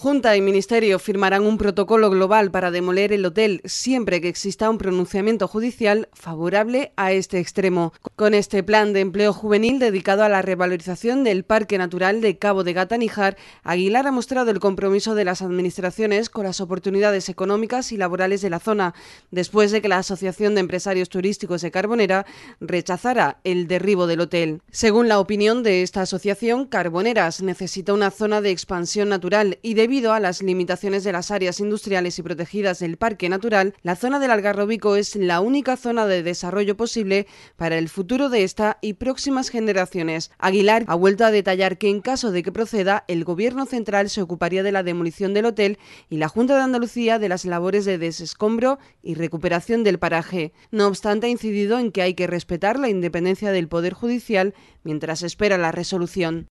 Junta y Ministerio firmarán un protocolo global para demoler el hotel siempre que exista un pronunciamiento judicial favorable a este extremo. Con este plan de empleo juvenil dedicado a la revalorización del Parque Natural de Cabo de Gata Níjar, Aguilar ha mostrado el compromiso de las administraciones con las oportunidades económicas y laborales de la zona, después de que la Asociación de Empresarios Turísticos de Carbonera rechazara el derribo del hotel. Según la opinión de esta asociación, Carboneras necesita una zona de expansión natural y de Debido a las limitaciones de las áreas industriales y protegidas del parque natural, la zona del Algarrobico es la única zona de desarrollo posible para el futuro de esta y próximas generaciones. Aguilar ha vuelto a detallar que en caso de que proceda, el Gobierno central se ocuparía de la demolición del hotel y la Junta de Andalucía de las labores de desescombro y recuperación del paraje. No obstante, ha incidido en que hay que respetar la independencia del Poder Judicial mientras espera la resolución.